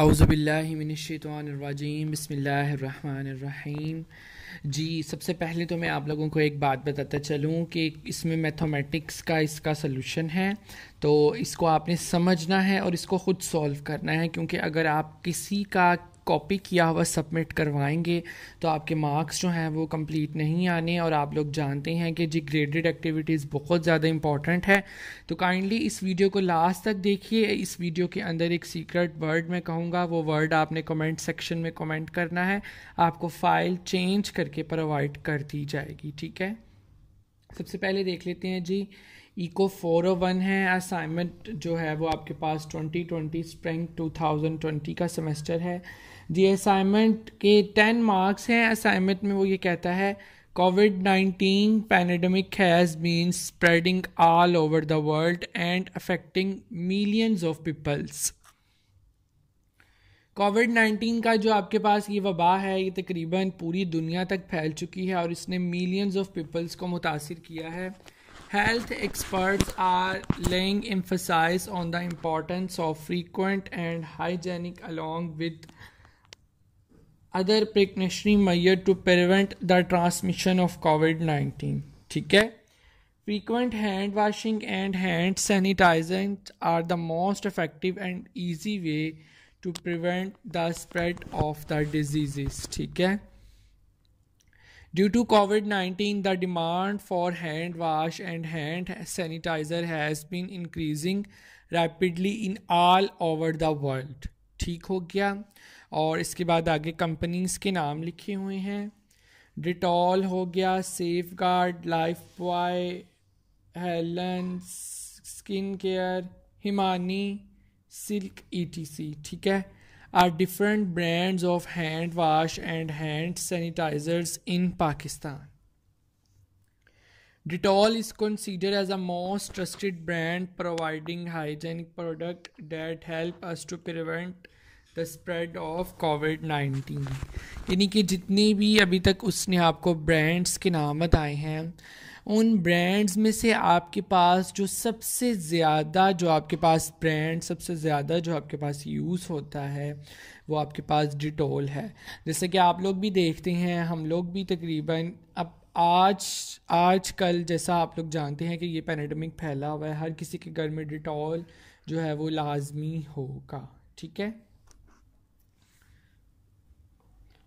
अउज़बिल्लिमिनशानरवाजीम बसमीम जी सबसे पहले तो मैं आप लोगों को एक बात बताता चलूँ कि इसमें मैथमेटिक्स का इसका सलूशन है तो इसको आपने समझना है और इसको ख़ुद सॉल्व करना है क्योंकि अगर आप किसी का कॉपी किया हुआ सबमिट करवाएंगे तो आपके मार्क्स जो हैं वो कंप्लीट नहीं आने और आप लोग जानते हैं कि जी ग्रेडेड एक्टिविटीज़ बहुत ज़्यादा इंपॉर्टेंट है तो काइंडली इस वीडियो को लास्ट तक देखिए इस वीडियो के अंदर एक सीक्रेट वर्ड मैं कहूँगा वो वर्ड आपने कमेंट सेक्शन में कमेंट करना है आपको फाइल चेंज करके प्रोवाइड कर दी जाएगी ठीक है सबसे पहले देख लेते हैं जी इको फोर वन है असाइनमेंट जो है वो आपके पास ट्वेंटी स्प्रिंग ट्वेंटी का सेमेस्टर है जी असाइनमेंट के टेन मार्क्स हैं असाइनमेंट में वो ये कहता है Covid nineteen pandemic has been spreading all over the world and affecting millions of peoples Covid nineteen का जो आपके पास ये वबा है ये तकरीबन पूरी दुनिया तक फैल चुकी है और इसने मिलियंस ऑफ पीपल्स को मुतासर किया है Health experts are laying emphasis on the importance of frequent and hygienic along with other precautionary measures to prevent the transmission of COVID-19. ठीक है Frequent hand washing and hand sanitizing are the most effective and easy way to prevent the spread of the diseases. ठीक है Due to COVID 19, the demand for hand wash and hand sanitizer has been increasing rapidly in all over the world. ठीक हो गया और इसके बाद आगे companies के नाम लिखे हुए हैं डिटॉल हो गया सेफ गार्ड लाइफ बॉय हेलन स्किन केयर हिमानी सिल्क ई ठीक है are different brands of hand wash and hand sanitizers in Pakistan. Dettol is considered as a most trusted brand providing hygienic products that help us to prevent the spread of COVID-19. यानी कि जितने भी अभी तक उसने आपको brands के नाम बताए हैं उन ब्रांड्स में से आपके पास जो सबसे ज़्यादा जो आपके पास ब्रांड सबसे ज़्यादा जो आपके पास यूज़ होता है वो आपके पास डिटोल है जैसे कि आप लोग भी देखते हैं हम लोग भी तकरीबन अब आज आज कल जैसा आप लोग जानते हैं कि ये पैनेडमिक फैला हुआ है हर किसी के घर में डिटॉल जो है वो लाजमी होगा ठीक है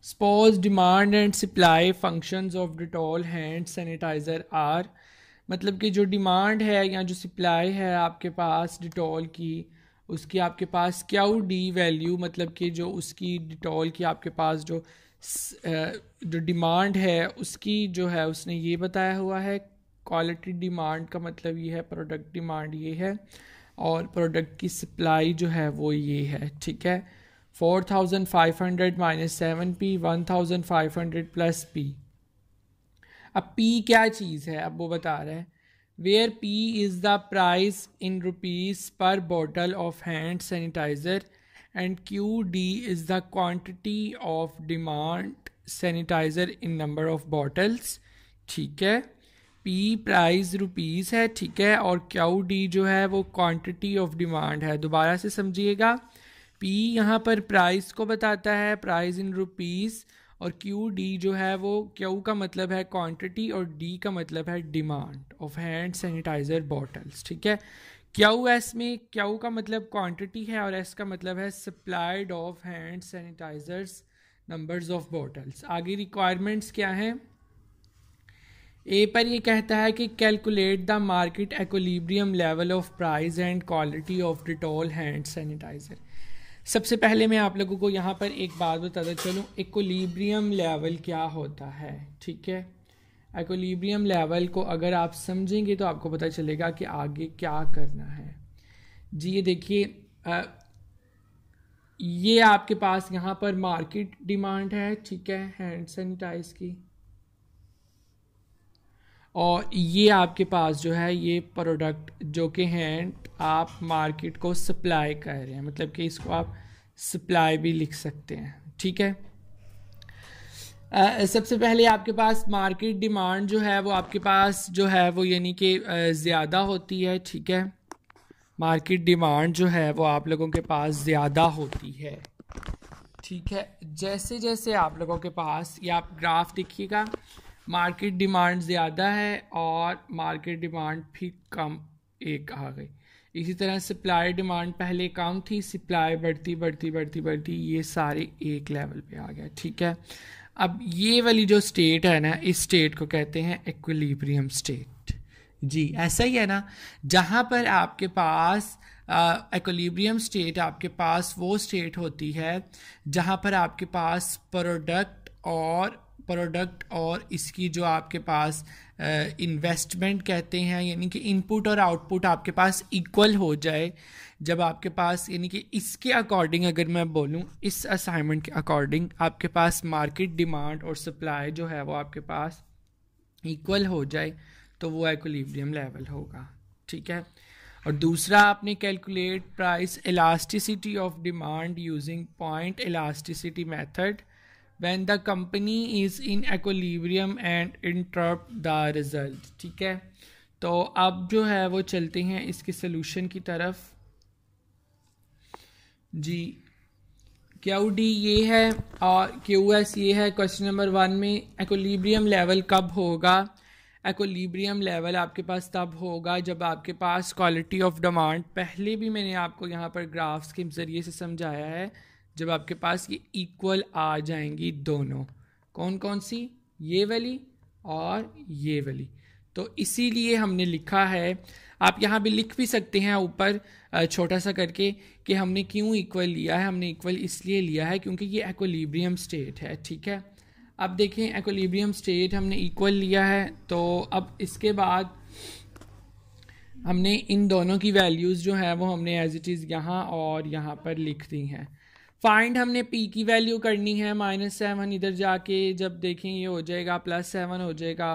suppose demand and supply functions of Dettol hand sanitizer are मतलब कि जो डिमांड है या जो सप्लाई है आपके पास डिटॉल की उसकी आपके पास क्या डी वैल्यू मतलब कि जो उसकी डिटॉल की आपके पास जो जो डिमांड है उसकी जो है उसने ये बताया हुआ है क्वालिटी डिमांड का मतलब ये है प्रोडक्ट डिमांड ये है और प्रोडक्ट की सप्लाई जो है वो ये है ठीक है 4500 minus seven P one thousand five hundred plus P अब पी क्या चीज़ है अब वो बता रहे हैं where P is the price in rupees per bottle of hand sanitizer and Q D is the quantity of demand sanitizer in number of bottles ठीक है पी प्राइस रुपीज़ है ठीक है और क्यू डी जो है वो क्वान्टिटी ऑफ डिमांड है दोबारा से समझिएगा पी यहाँ पर प्राइस को बताता है प्राइस इन रुपीज़ और क्यू डी जो है वो क्यू का मतलब है क्वांटिटी और डी का मतलब है demand of hand sanitizer bottles ठीक है क्यू एस में क्यू का मतलब क्वांटिटी है और एस का मतलब है supplied of hand sanitizers numbers of bottles आगे रिक्वायरमेंट्स क्या हैं ए पर ये कहता है कि calculate the market equilibrium level of price and quality of Dettol hand sanitizer सबसे पहले मैं आप लोगों को यहाँ पर एक बात बताता चलूँ इक्वलीब्रियम लेवल क्या होता है ठीक है एकोलीब्रियम लेवल को अगर आप समझेंगे तो आपको पता चलेगा कि आगे क्या करना है जी ये देखिए ये आपके पास यहाँ पर मार्केट डिमांड है ठीक है हैंड सैनिटाइज की और ये आपके पास जो है ये प्रोडक्ट जो कि हैं आप मार्केट को सप्लाई कर रहे हैं मतलब कि इसको आप सप्लाई भी लिख सकते हैं ठीक है आ, सबसे पहले आपके पास मार्केट डिमांड जो है वो आपके पास जो है वो यानी कि ज़्यादा होती है ठीक है मार्केट डिमांड जो है वो आप लोगों के पास ज़्यादा होती है ठीक है जैसे जैसे आप लोगों के पास ये आप ग्राफ देखिएगा मार्केट डिमांड ज़्यादा है और मार्केट डिमांड भी कम एक आ गई इसी तरह सप्लाई डिमांड पहले कम थी सप्लाई बढ़ती बढ़ती बढ़ती बढ़ती ये सारे एक लेवल पे आ गया ठीक है अब ये वाली जो स्टेट है ना इस स्टेट को कहते हैं इक्विलिब्रियम स्टेट जी ऐसा ही है ना जहाँ पर आपके पास इक्विलिब्रियम uh, स्टेट आपके पास वो स्टेट होती है जहाँ पर आपके पास प्रोडक्ट और प्रोडक्ट और इसकी जो आपके पास इन्वेस्टमेंट कहते हैं यानी कि इनपुट और आउटपुट आपके पास इक्वल हो जाए जब आपके पास यानी कि इसके अकॉर्डिंग अगर मैं बोलूँ इस असाइनमेंट के अकॉर्डिंग आपके पास मार्केट डिमांड और सप्लाई जो है वो आपके पास इक्वल हो जाए तो वो एक्विलिब्रियम लेवल होगा ठीक है और दूसरा आपने calculate price elasticity of demand using point elasticity method when the company is in equilibrium and interrupt the result ठीक है तो अब जो है वो चलते हैं इसके सोल्यूशन की तरफ जी क्यू डी ये है और क्यू एस ये है क्वेश्चन नंबर वन में एकोलीब्रियम लेवल कब होगा एकोलीब्रियम लेवल आपके पास तब होगा जब आपके पास क्वालिटी ऑफ डिमांड पहले भी मैंने आपको यहाँ पर ग्राफ्स के ज़रिए से समझाया है जब आपके पास ये इक्वल आ जाएंगी दोनों कौन कौन सी ये वाली और ये वाली तो इसीलिए हमने लिखा है आप यहाँ भी लिख भी सकते हैं ऊपर छोटा सा करके कि हमने क्यों इक्वल लिया है हमने इक्वल इसलिए लिया है क्योंकि ये एक्वलीब्रियम स्टेट है ठीक है अब देखें एक्वलीब्रियम स्टेट हमने इक्वल लिया है तो अब इसके बाद हमने इन दोनों की वैल्यूज़ जो है वो हमने एज इट इज़ यहाँ और यहाँ पर लिख दी हैं फाइंड हमने पी की वैल्यू करनी है माइनस सेवन इधर जाके जब देखें ये हो जाएगा प्लस सेवन हो जाएगा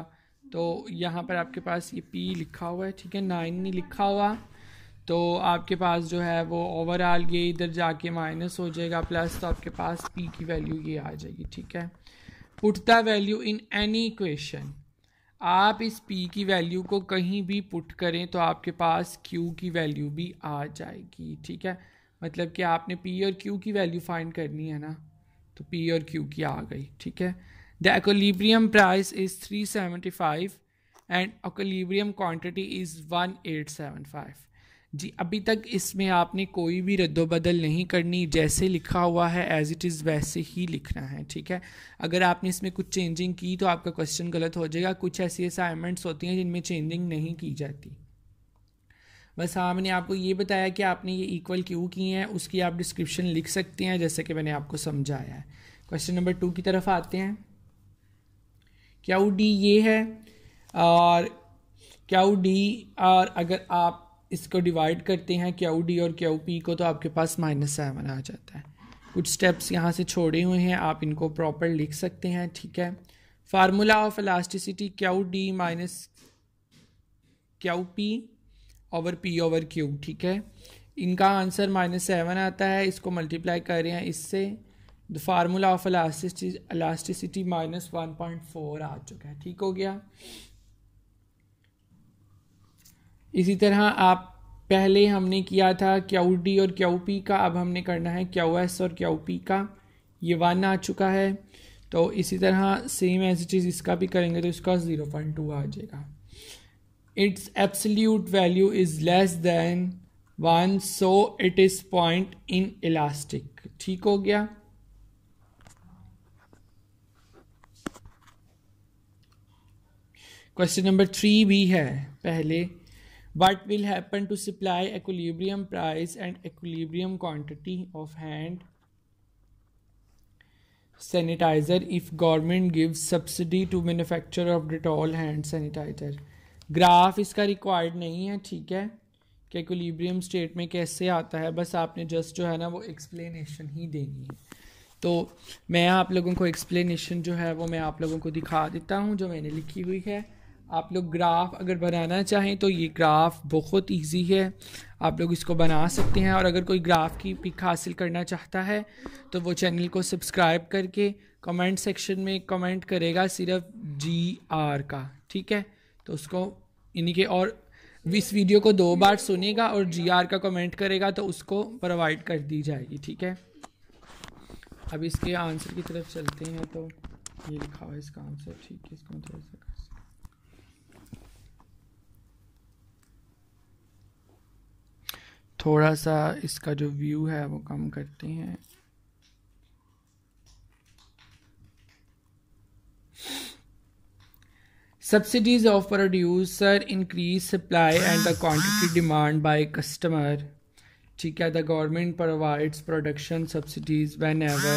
तो यहाँ पर आपके पास ये पी लिखा हुआ है ठीक है नाइन नहीं लिखा हुआ तो आपके पास जो है वो ओवरऑल ये इधर जाके माइनस हो जाएगा प्लस तो आपके पास पी की वैल्यू ये आ जाएगी ठीक है put the value in any equation आप इस पी की वैल्यू को कहीं भी पुट करें तो आपके पास क्यू की वैल्यू भी आ जाएगी ठीक है मतलब कि आपने पी और क्यू की वैल्यू फाइंड करनी है ना तो पी और क्यू की आ गई ठीक है the equilibrium price is three seventy five and equilibrium quantity is one eight seven five जी अभी तक इसमें आपने कोई भी रद्दोबदल नहीं करनी जैसे लिखा हुआ है एज इट इज़ वैसे ही लिखना है ठीक है अगर आपने इसमें कुछ चेंजिंग की तो आपका क्वेश्चन गलत हो जाएगा कुछ ऐसी असाइनमेंट्स होती हैं जिनमें चेंजिंग नहीं की जाती बस हाँ मैंने आपको ये बताया कि आपने ये इक्वल क्यों की हैं उसकी आप डिस्क्रिप्शन लिख सकते हैं जैसे कि मैंने आपको समझाया है क्वेश्चन नंबर टू की तरफ आते हैं क्या डी ये है और क्या डी और अगर आप इसको डिवाइड करते हैं क्या डी और क्या पी को तो आपके पास माइनस सेवन आ जाता है कुछ स्टेप्स यहाँ से छोड़े हुए हैं आप इनको प्रॉपर लिख सकते हैं ठीक है फार्मूला ऑफ इलास्टिसिटी क्या डी माइनस क्या P over P over Q ठीक है इनका आंसर माइनस सेवन आता है इसको मल्टीप्लाई कर रहे हैं इससे the formula of elasticity elasticity minus one point four आ चुका है ठीक हो गया इसी तरह आप पहले हमने किया था क्यू डी और क्यू पी का अब हमने करना है क्यू एस और क्यू पी का ये वन आ चुका है तो इसी तरह सेम एज इट इज़ इसका भी करेंगे तो इसका ज़ीरो पॉइंट टू आ जाएगा its absolute value is less than 1 so it is point inelastic ठीक हो गया Question number three भी है पहले what will happen to supply equilibrium price and equilibrium quantity of hand sanitizer if government gives subsidy to manufacturer of dettol hand sanitizer graph इसका required नहीं है ठीक है कि इक्विलिब्रियम स्टेट में कैसे आता है बस आपने जस्ट जो है ना वो एक्सप्लेनेशन ही देनी है तो मैं आप लोगों को एक्सप्लेनेशन जो है वो मैं आप लोगों को दिखा देता हूँ जो मैंने लिखी हुई है आप लोग ग्राफ अगर बनाना चाहें तो ये ग्राफ बहुत इजी है आप लोग इसको बना सकते हैं और अगर कोई ग्राफ की पिक हासिल करना चाहता है तो वो चैनल को सब्सक्राइब करके कमेंट सेक्शन में कमेंट करेगा सिर्फ जी आर का ठीक है तो उसको इनके और इस वीडियो को दो बार सुनेगा और जीआर का कमेंट करेगा तो उसको प्रोवाइड कर दी जाएगी ठीक है अब इसके आंसर की तरफ चलते हैं तो ये लिखा हुआ इसका आंसर ठीक है इसको थोड़ा सा थोड़ा सा इसका जो व्यू है वो कम करते हैं Subsidies of producer increase supply and the quantity demand by customer. ठीक है the government provides production subsidies whenever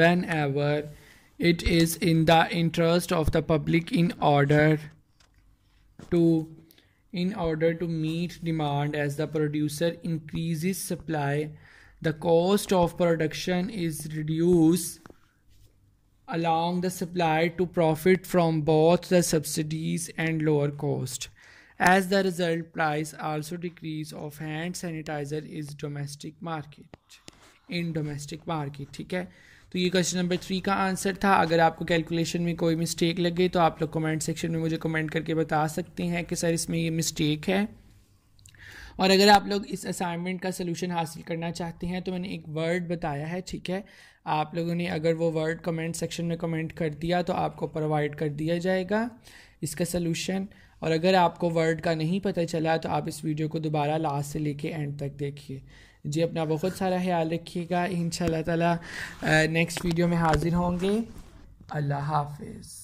whenever it is in the interest of the public in order to in order to meet demand as the producer increases supply the cost of production is reduced allowing the supplier to profit from both the subsidies and lower cost. As the result, price also decrease of hand sanitizer is domestic market. In domestic market, ठीक है तो ये question number three का answer था अगर आपको calculation में कोई मिस्टेक लगे तो आप लोग कमेंट सेक्शन में मुझे कमेंट करके बता सकते हैं कि सर इसमें ये मिस्टेक है और अगर आप लोग इस असाइनमेंट का सलूशन हासिल करना चाहते हैं तो मैंने एक वर्ड बताया है ठीक है आप लोगों ने अगर वो वर्ड कमेंट सेक्शन में कमेंट कर दिया तो आपको प्रोवाइड कर दिया जाएगा इसका सलूशन और अगर आपको वर्ड का नहीं पता चला तो आप इस वीडियो को दोबारा लास्ट से लेके एंड तक देखिए जी अपना बहुत सारा ख्याल रखिएगा इन शाह नेक्स्ट वीडियो में हाजिर होंगे अल्लाह हाफिज़